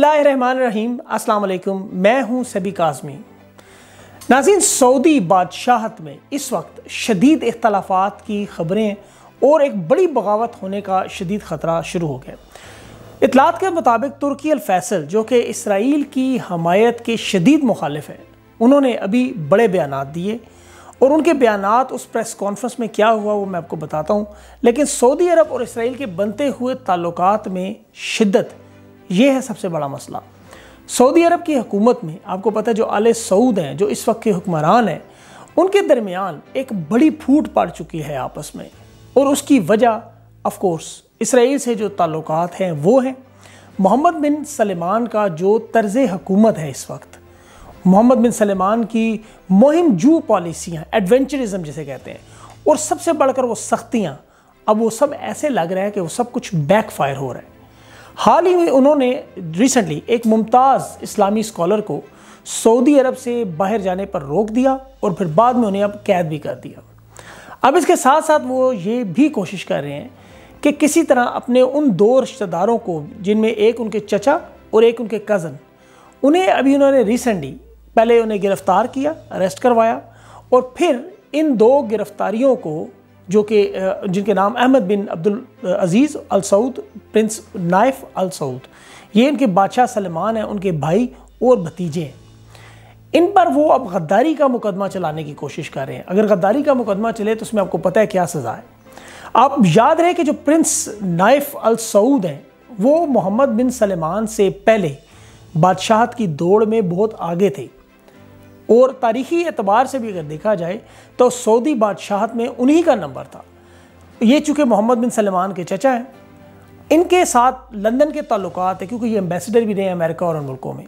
बिस्मिल्लाहिर्रहमानिर्रहीम अस्सलाम वालेकुम मैं हूं सबी काजमी नाजिन सऊदी बादशाहत में इस वक्त शदीद अख्तलाफात की खबरें और एक बड़ी बगावत होने का शदीद ख़तरा शुरू हो गया इतलात के मुताबिक तुर्की अलफैसल जो कि इसराइल की हमायत के शदीद मुखालिफ हैं उन्होंने अभी बड़े बयान दिए और उनके बयान उस प्रेस कॉन्फ्रेंस में क्या हुआ वो मैं आपको बताता हूँ लेकिन सऊदी अरब और इसराइल के बनते हुए ताल्लुक में शिद्दत ये है सबसे बड़ा मसला सऊदी अरब की हुकूमत में आपको पता है जो आले सऊद हैं जो इस वक्त के हुक्मरान हैं उनके दरमियान एक बड़ी फूट पड़ चुकी है आपस में और उसकी वजह ऑफकोर्स इसराइल से जो ताल्लुक हैं वो हैं मोहम्मद बिन सलेमान का जो तर्ज हकूमत है इस वक्त मोहम्मद बिन सलेमान की मुहिम जू पॉलिसियाँ एडवेंचरिज्म जिसे कहते हैं और सबसे बढ़कर वो सख्तियाँ अब वो सब ऐसे लग रहा है कि वो सब कुछ बैकफायर हो रहा है हाल ही में उन्होंने रिसेंटली एक मुमताज़ इस्लामी स्कॉलर को सऊदी अरब से बाहर जाने पर रोक दिया और फिर बाद में उन्हें अब कैद भी कर दिया अब इसके साथ साथ वो ये भी कोशिश कर रहे हैं कि किसी तरह अपने उन दो रिश्तेदारों को जिनमें एक उनके चचा और एक उनके कज़न उन्हें अभी उन्होंने रिसेंटली पहले उन्हें गिरफ़्तार किया अरेस्ट करवाया और फिर इन दो गिरफ़्तारियों को जो कि जिनके नाम Ahmed bin Abdul Aziz Al Saud prince Naif Al Saud ये इनके बादशाह सलमान हैं उनके भाई और भतीजे हैं इन पर वो अब गद्दारी का मुकदमा चलाने की कोशिश कर रहे हैं अगर गद्दारी का मुकदमा चले तो उसमें आपको पता है क्या सज़ा है आप याद रहे कि जो प्रिंस नाइफ अल सऊद हैं वो मोहम्मद बिन सलेमान से पहले बादशाहत की दौड़ में बहुत आगे थे और तारीखी एतबार से भी अगर देखा जाए तो सऊदी बादशाहत में उन्हीं का नंबर था ये चूँकि मोहम्मद बिन सलमान के चचा हैं इनके साथ लंदन के ताल्लुक हैं क्योंकि ये एम्बेसडर भी रहे हैं अमेरिका और उन मुल्कों में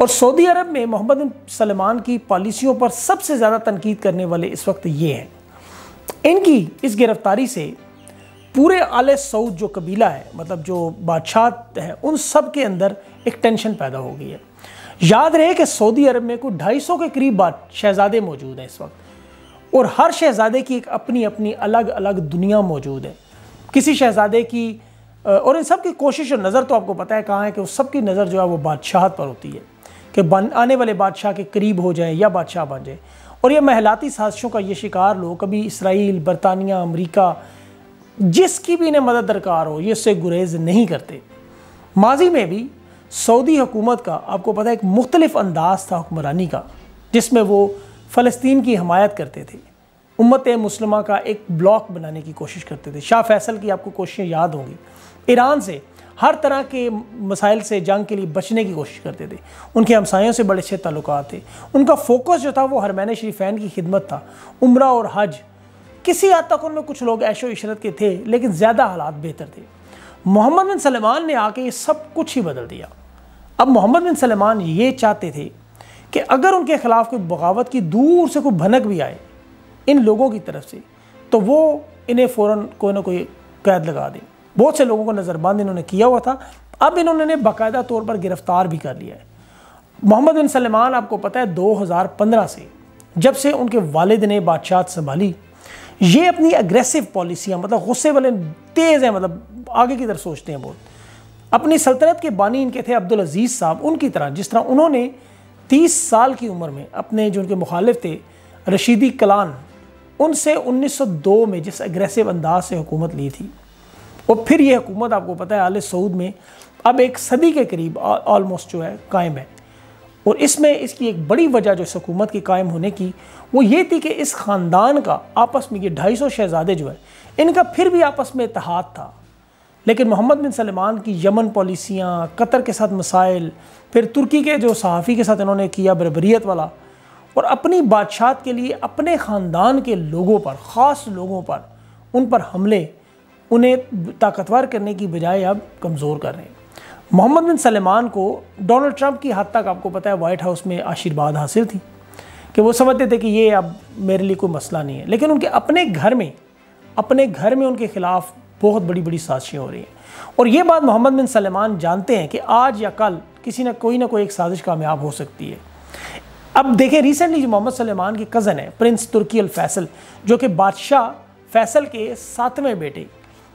और सऊदी अरब में मोहम्मद बिन सलमान की पॉलिसियों पर सबसे ज़्यादा तनकीद करने वाले इस वक्त ये हैं इनकी इस गिरफ्तारी से पूरे आल सऊद जो कबीला है मतलब जो बादशाह है उन सब के अंदर एक टेंशन पैदा हो गई है याद रहे कि सऊदी अरब में कुछ ढाई सौ के करीब शहजादे मौजूद हैं इस वक्त और हर शहजादे की एक अपनी अपनी अलग अलग दुनिया मौजूद है किसी शहजादे की और इन सब की कोशिश और नज़र तो आपको पता है कहाँ है कि उस सब की नज़र जो है वो बादशाहत पर होती है कि बन आने वाले बादशाह के करीब हो जाए या बादशाह बन जाए और ये महलाती साजिशों का ये शिकार लोग कभी इसराइल बरतानिया अमरीका जिसकी भी इन्हें मदद दरकार हो ये उससे गुरेज नहीं करते माजी में भी सऊदी हुकूमत का आपको पता है एक मुख्तलिफ अंदाज था हुक्मरानी का जिसमें वो फ़लस्तीन की हमायत करते थे उम्मत मुसलमा का एक ब्लॉक बनाने की कोशिश करते थे शाह फैसल की आपको कोशिशें याद होंगी ईरान से हर तरह के मसाइल से जंग के लिए बचने की कोशिश करते थे उनके हमसायों से बड़े अच्छे तल्लक थे उनका फोकस जो था वो हरमैन शरीफैन की खिदमत था उम्र और हज किसी हद तक उनमें कुछ लोग ऐशो इशरत के थे लेकिन ज़्यादा हालात बेहतर थे मोहम्मद बिन सलमान ने आके ये सब कुछ ही बदल दिया अब मोहम्मद बिन सलमान ये चाहते थे कि अगर उनके ख़िलाफ़ कोई बगावत की दूर से कोई भनक भी आए इन लोगों की तरफ से तो वो इन्हें फ़ौर कोई ना कोई कैद लगा दें बहुत से लोगों को नज़रबंद इन्होंने किया हुआ था अब इन्होंने बाकायदा तौर पर गिरफ़्तार भी कर लिया है मोहम्मद बिन सलमान आपको पता है 2015 से जब से उनके वालिद ने बादशाह संभाली ये अपनी अग्रेसिव पॉलिसियाँ मतलब गुस्से वाले तेज़ हैं मतलब आगे की तरफ सोचते हैं बहुत अपनी सल्तनत के बानी इनके थे अब्दुल अजीज़ साहब उनकी तरह जिस तरह उन्होंने तीस साल की उम्र में अपने जो उनके मुखालिफ थे रशीदी कलान उनसे 1902 में जिस अग्रेसिव अंदाज से हुकूमत ली थी और फिर ये हुकूमत आपको पता है आल सऊद में अब एक सदी के करीब ऑलमोस्ट जो है कायम है और इसमें इसकी एक बड़ी वजह जो इस की कायम होने की वो ये थी कि इस ख़ानदान का आपस में ये ढाई सौ शहजादे जो है इनका फिर भी आपस में इतिहाद था लेकिन मोहम्मद बिन सलमान की यमन पॉलिसियाँ कतर के साथ मसाइल फिर तुर्की के जो सहाफ़ी के साथ इन्होंने किया बरबरीत वाला और अपनी बादशाह के लिए अपने ख़ानदान के लोगों पर ख़ास लोगों पर उन पर हमले उन्हें ताकतवर करने की बजाय अब कमज़ोर कर रहे हैं मोहम्मद बिन सलेमान को डोनाल्ड ट्रंप की हद तक आपको पता है वाइट हाउस में आशीर्वाद हासिल थी कि वो समझते थे कि ये अब मेरे लिए कोई मसला नहीं है लेकिन उनके अपने घर में अपने घर में उनके खिलाफ बहुत बड़ी बड़ी साजिशें हो रही हैं और ये बात मोहम्मद बिन सलेमान जानते हैं कि आज या कल किसी न कोई ना कोई एक साजिश कामयाब हो सकती है अब देखें रिसेंटली जो मोहम्मद सलेमान के कज़न है प्रिंस तुर्की अल फैसल जो कि बादशाह फैसल के सातवें बेटे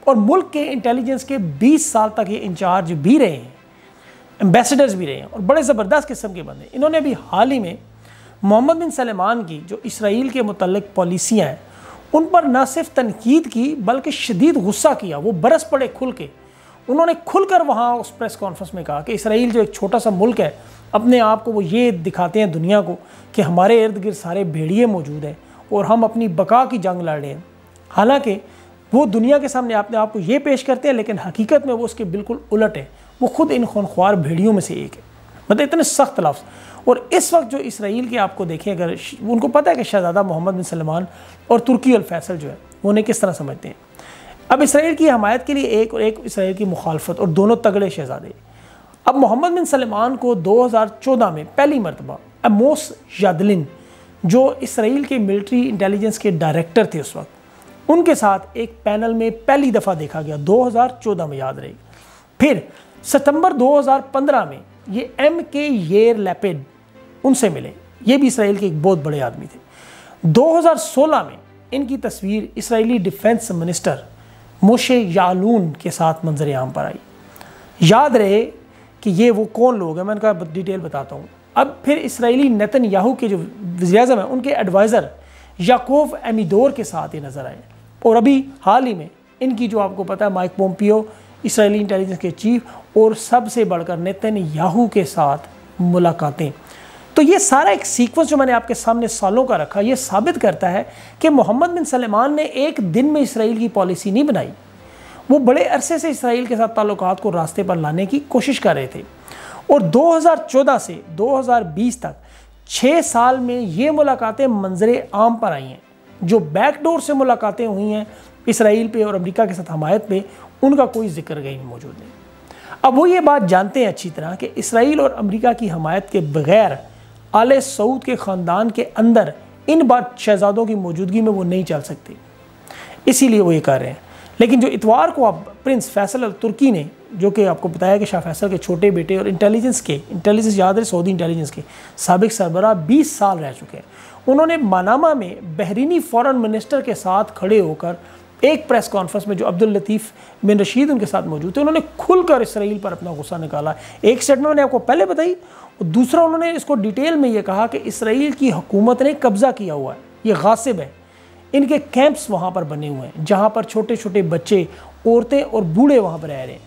और मुल्क के इंटेलिजेंस के 20 साल तक ये इंचार्ज भी रहे हैं एम्बेसडर्स भी रहे हैं और बड़े ज़बरदस्त किस्म के बंदे इन्होंने अभी हाल ही में मोहम्मद बिन सलेमान की जो इसराइल के मतलब पॉलिसियाँ हैं उन पर न सिर्फ तनकीद की बल्कि शदीद गुस्सा किया वो बरस पड़े खुल के उन्होंने खुल कर वहाँ उस प्रेस कॉन्फ्रेंस में कहा कि इसराइल जो एक छोटा सा मुल्क है अपने आप को वो ये दिखाते हैं दुनिया को कि हमारे इर्द गिर्द सारे भेड़िए मौजूद हैं और हम अपनी बका की जंग लड़ रहे हैं हालांकि वो दुनिया के सामने अपने आप को ये पेश करते हैं लेकिन हकीकत में वो उसके बिल्कुल उलट है वो खुद इन खनख्वार भेड़ियों में से एक है मतलब इतने सख्त लफ्ज़ और इस वक्त जो इसराइल के आपको देखें अगर उनको पता है कि शहजादा मोहम्मद बिन सलमान और तुर्की अलफैसल जो है वो उन्हें किस तरह समझते हैं अब इसराइल की हमायत के लिए एक और एक इसराइल की मुखालफत और दोनों तगड़े शहजादे अब मोहम्मद बिन सलमान को 2014 में पहली मरतबा अमोस यादलिन जो इसराइल के मिलिट्री इंटेलिजेंस के डायरेक्टर थे उस वक्त उनके साथ एक पैनल में पहली दफ़ा देखा गया 2014 में याद रहे फिर सितंबर 2015 में ये एम के येर लेपेड उनसे मिले ये भी इसराइल के एक बहुत बड़े आदमी थे 2016 में इनकी तस्वीर Israeli defence minister Moshe Yaalon के साथ मंजर आम पर आई याद रहे कि ये वो कौन लोग हैं मैं उनका डिटेल बताता हूँ अब फिर इसराइली नतन याहू के जो वजी हैं उनके एडवाइज़र याकोव एमिदोर के साथ ये नज़र आए और अभी हाल ही में इनकी जो आपको पता है माइक पोम्पियो इसराइली इंटेलिजेंस के चीफ और सबसे बढ़कर नितिन याहू के साथ मुलाकातें तो ये सारा एक सीक्वेंस जो मैंने आपके सामने सालों का रखा ये साबित करता है कि मोहम्मद बिन सलेमान ने एक दिन में इसराइल की पॉलिसी नहीं बनाई वो बड़े अरसे से इसराइल के साथ ताल्लुक को रास्ते पर लाने की कोशिश कर रहे थे और 2014 से 2020 तक छः साल में ये मुलाकातें मंजर आम पर आई हैं जो बैकडोर से मुलाकातें हुई हैं इसराइल पे और अमेरिका के साथ हमायत पे उनका कोई जिक्र नहीं मौजूद नहीं अब वो ये बात जानते हैं अच्छी तरह कि इसराइल और अमेरिका की हमायत के बगैर आले सऊद के ख़ानदान के अंदर इन बात शहजादों की मौजूदगी में वो नहीं चल सकते इसीलिए वो ये कह रहे हैं लेकिन जो इतवार को आप प्रिंस फैसल अल तुर्की ने जो कि आपको बताया कि शाह फैसल के छोटे बेटे और इंटेलिजेंस के इंटेलिजेंस याद है सऊदी इंटेलिजेंस के सबक सरबराह बीस साल रह चुके हैं उन्होंने मानामा में बहरीनी फ़ॉरेन मिनिस्टर के साथ खड़े होकर एक प्रेस कॉन्फ्रेंस में जो अब्दुल लतीफ़ बिन रशीद उनके साथ मौजूद थे उन्होंने खुलकर इसराइल पर अपना गुस्सा निकाला एक स्टेटमेंट उन्होंने आपको पहले बताई और दूसरा उन्होंने इसको डिटेल में ये कहा कि इसराइल की हुकूमत ने कब्ज़ा किया हुआ है ये गासिब है इनके कैंप्स वहाँ पर बने हुए हैं जहाँ पर छोटे छोटे बच्चे औरतें और बूढ़े वहाँ पर रह रहे हैं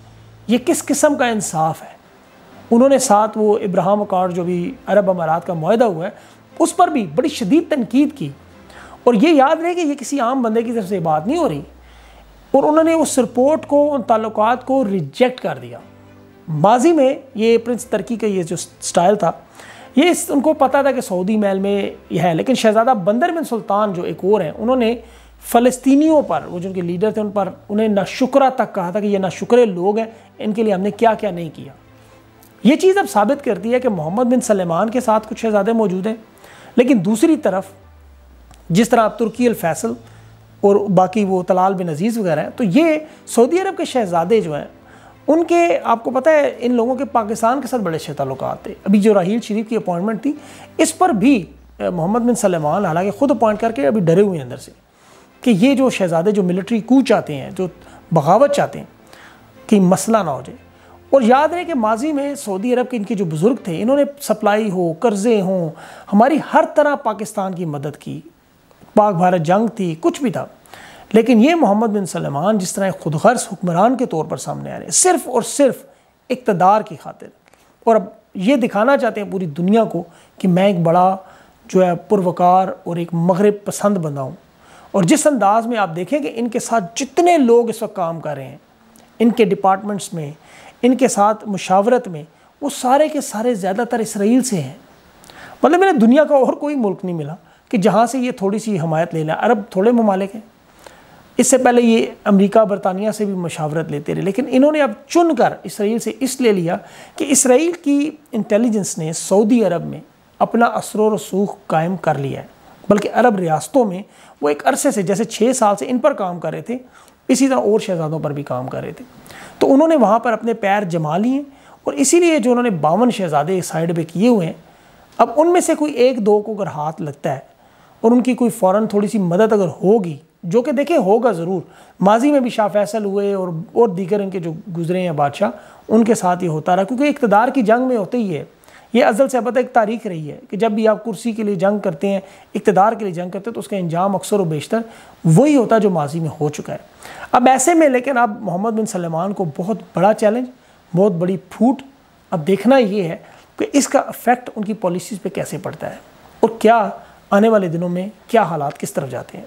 ये किस किस्म का इंसाफ है उन्होंने साथ वो इब्राहिम अकॉर्ड जो भी अरब अमारात का माहा हुआ है उस पर भी बड़ी शदीद तनकीद की और ये याद रहे कि ये किसी आम बंदे की तरफ से बात नहीं हो रही और उन्होंने उस रिपोर्ट को उन ताल्लुक को रिजेक्ट कर दिया माजी में ये प्रिंस तर्की का ये जो स्टाइल था ये इस उनको पता था कि सऊदी महल में यह है लेकिन शहजादा बंदर बिन सुल्तान जो एक और हैं उन्होंने फ़लस्तीनियों पर वो जो उनके लीडर थे उन पर उन्हें नशुक्रा तक कहा था कि ये नशुक्रे लोग हैं इनके लिए हमने क्या क्या नहीं किया ये चीज़ अब साबित करती है कि मोहम्मद बिन सलेमान के साथ कुछ शहजादे मौजूद हैं लेकिन दूसरी तरफ जिस तरह आप तुर्की अलफैसल और बाकी वो तलाल बिन अजीज़ वगैरह हैं तो ये सऊदी अरब के शहजादे जो हैं उनके आपको पता है इन लोगों के पाकिस्तान के साथ बड़े अच्छे ताल्लुक थे अभी जो राहील शरीफ की अपॉइंटमेंट थी इस पर भी मोहम्मद बिन सलमान हालांकि ख़ुद अपॉइंट करके अभी डरे हुए हैं अंदर से कि ये जो शहजादे जो मिलिट्री कूच आते हैं जो बगावत चाहते हैं कि मसला ना हो जाए और याद रहे कि माजी में सऊदी अरब के इनके जो बुज़ुर्ग थे इन्होंने सप्लाई हो कर्ज़े हों हमारी हर तरह पाकिस्तान की मदद की पाक भारत जंग थी कुछ भी था लेकिन ये मोहम्मद बिन सलमान जिस तरह खुद गर्ज हुक्मरान के तौर पर सामने आ रहे हैं सिर्फ और सिर्फ इकतदार की खातिर और अब ये दिखाना चाहते हैं पूरी दुनिया को कि मैं एक बड़ा जो है पुरवकार और एक मगरब पसंद बना हूँ और जिस अंदाज़ में आप देखें कि इनके साथ जितने लोग इस वक्त काम कर रहे हैं इनके डिपार्टमेंट्स में इनके साथ मुशावरत में वो सारे के सारे ज़्यादातर इसराइल से हैं मतलब मैंने दुनिया का और कोई मुल्क नहीं मिला कि जहाँ से ये थोड़ी सी हमायत ले लें अरब थोड़े ममालिक हैं इससे पहले ये अमेरिका बरतानिया से भी मशावरत लेते रहे लेकिन इन्होंने अब चुन कर इसराइल से इसलिए लिया कि इसराइल की इंटेलिजेंस ने सऊदी अरब में अपना असर रसूख कायम कर लिया है बल्कि अरब रियासतों में वो एक अरसे से जैसे छः साल से इन पर काम कर रहे थे इसी तरह और शहजादों पर भी काम कर रहे थे तो उन्होंने वहाँ पर अपने पैर जमा लिए और इसीलिए जो उन्होंने बावन शहजादे साइड पर किए हुए हैं अब उनमें से कोई एक दो को अगर हाथ लगता है और उनकी कोई फ़ौरन थोड़ी सी मदद अगर होगी जो कि देखे होगा ज़रूर माजी में भी शाह फैसल हुए और और दीगर इनके जो गुजरे हैं बादशाह उनके साथ ही होता रहा क्योंकि इकतदार की जंग में होते ही है ये अजल से अब एक तारीख रही है कि जब भी आप कुर्सी के लिए जंग करते हैं इकतदार के लिए जंग करते हैं तो उसका इंजाम अक्सर व बेशतर वही होता है जो माजी में हो चुका है अब ऐसे में लेकिन अब मोहम्मद बिन सलमान को बहुत बड़ा चैलेंज बहुत बड़ी फूट अब देखना ये है कि इसका अफेक्ट उनकी पॉलिसीज़ पर कैसे पड़ता है और क्या आने वाले दिनों में क्या हालात किस तरफ जाते हैं